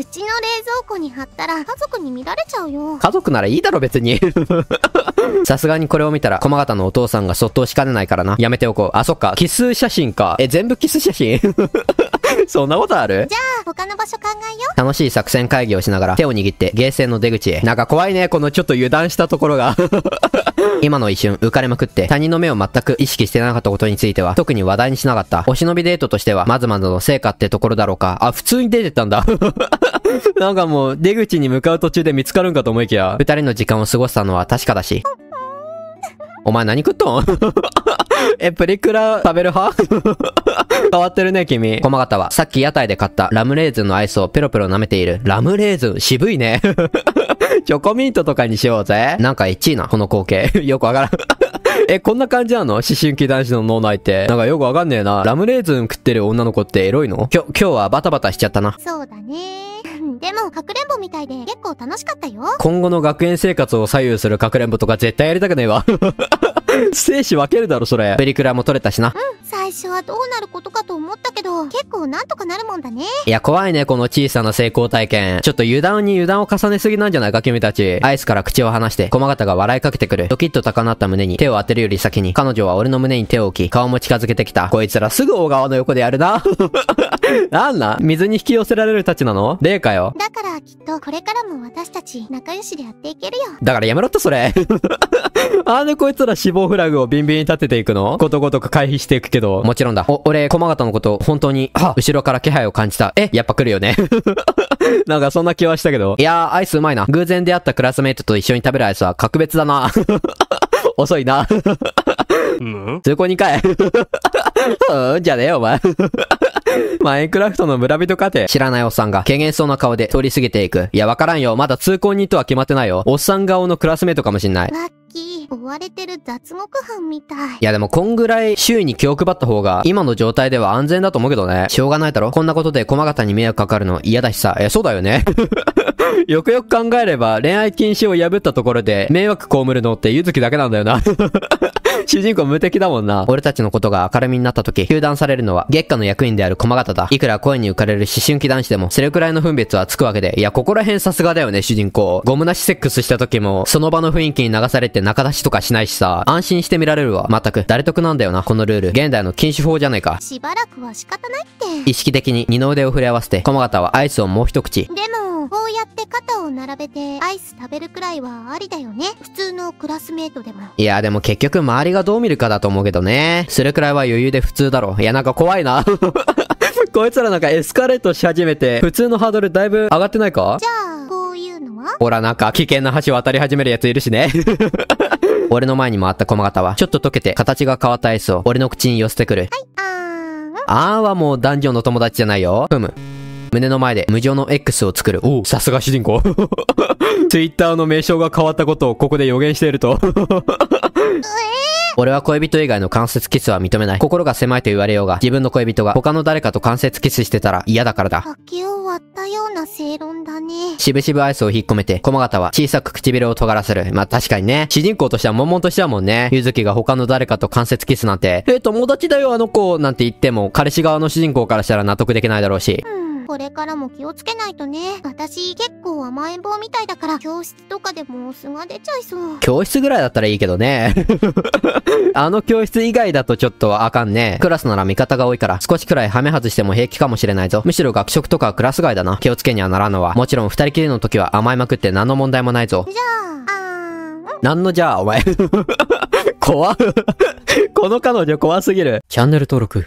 うちの冷蔵庫に貼ったら家族に見られちゃうよ。家族ならいいだろ別に。さすがにこれを見たら、駒形のお父さんがそっとしかねないからな。やめておこう。あ、そっか。キス写真か。え、全部キス写真 そんなことあるじゃあ、他の場所考えよう。楽しい作戦会議をしながら、手を握って、ゲーセンの出口へ。なんか怖いね、このちょっと油断したところが 今の一瞬、浮かれまくって、他人の目を全く意識してなかったことについては、特に話題にしなかった。お忍びデートとしては、まずまずの成果ってところだろうか。あ、普通に出てたんだ なんかもう、出口に向かう途中で見つかるんかと思いきや、二人の時間を過ごしたのは確かだし。お前何食っとん え、プリクラ食べる派 変わってるね、君。駒形は、さっき屋台で買ったラムレーズンのアイスをペロペロ舐めている。ラムレーズン、渋いね。チョコミントとかにしようぜ。なんかエッチな、この光景。よくわからん。え、こんな感じなの思春期男子の脳内って。なんかよくわかんねえな。ラムレーズン食ってる女の子ってエロいの今日、今日はバタバタしちゃったな。そうだねでも、かくれんぼみたいで結構楽しかったよ。今後の学園生活を左右するかくれんぼとか絶対やりたくねえわ生死分けるだろ、それ。プリクラも取れたしな。うん。最初はどうなることかと思ったけど、結構なんとかなるもんだね。いや、怖いね、この小さな成功体験。ちょっと油断に油断を重ねすぎなんじゃないか、君たち。アイスから口を離して、駒形が笑いかけてくる。ドキッと高鳴った胸に、手を当てるより先に、彼女は俺の胸に手を置き、顔も近づけてきた。こいつらすぐ大川の横でやるな。なんな水に引き寄せられるたちなの霊かよ。だからきっとこれからも私たち仲良しでやっていけるよ。だからやめろっとそれ。あでこいつら死亡フラグをビンビンに立てていくのことごとく回避していくけど。もちろんだ。お、俺、駒形のこと、本当に、は後ろから気配を感じた。え、やっぱ来るよね。なんかそんな気はしたけど。いやー、アイスうまいな。偶然出会ったクラスメイトと一緒に食べるアイスは格別だな。遅いな。通行帰る。うん、じゃねえよ、お前。マインクラフトの村人家庭。知らないおっさんが、軽減そうな顔で通り過ぎていく。いや、わからんよ。まだ通行人とは決まってないよ。おっさん顔のクラスメイトかもしんない。追われてる雑木犯みたい。いやでもこんぐらい周囲に気を配った方が今の状態では安全だと思うけどね。しょうがないだろこんなことで駒形に迷惑かかるの嫌だしさ。え、そうだよね。よくよく考えれば恋愛禁止を破ったところで迷惑被るのってゆずきだけなんだよな主人公無敵だもんな。俺たちのことが明るみになった時、球団されるのは月下の役員である駒形だ。いくら声に浮かれる思春期男子でも、それくらいの分別はつくわけで。いや、ここら辺さすがだよね、主人公。ゴムなしセックスした時も、その場の雰囲気に流されて仲出しとかしないしさ、安心して見られるわ。まったく、誰得なんだよな、このルール。現代の禁止法じゃないか。しばらくは仕方ないって。意識的に二の腕を触れ合わせて、駒形はアイスをもう一口。でも、こうやって肩を並べてアイス食べるくらいはありだよね。普通のクラスメートでも。いや、でも結局周りがどう見るかだと思うけどね。それくらいは余裕で普通だろ。いや、なんか怖いな。こいつらなんかエスカレートし始めて、普通のハードルだいぶ上がってないかじゃあ、こういうのはほら、なんか危険な橋渡り始めるやついるしね。俺の前にもあった駒形は、ちょっと溶けて形が変わったアイスを俺の口に寄せてくる。はい、あーん。あーはもう男女の友達じゃないよ。ふむ。胸の前で無常の X を作る。おさすが主人公。Twitter の名称が変わったことをここで予言していると。俺は恋人以外の関節キスは認めない。心が狭いと言われようが、自分の恋人が他の誰かと関節キスしてたら嫌だからだ。竹を割ったような正論だね。しぶしぶアイスを引っ込めて、駒形は小さく唇を尖らせる。まあ、確かにね。主人公としては悶々としてはもんね。ゆずきが他の誰かと関節キスなんて、え、友達だよあの子なんて言っても、彼氏側の主人公からしたら納得できないだろうし。うんこれからも気をつけないとね。私結構甘えん坊みたいだから、教室とかでも素が出ちゃいそう。教室ぐらいだったらいいけどね。あの教室以外だとちょっとあかんね。クラスなら味方が多いから、少しくらいハメ外しても平気かもしれないぞ。むしろ学食とかクラス外だな。気をつけにはならんのは。もちろん二人きりの時は甘えまくって何の問題もないぞ。じゃあ、あー、なのじゃあ、お前。怖 この彼女怖すぎる。チャンネル登録。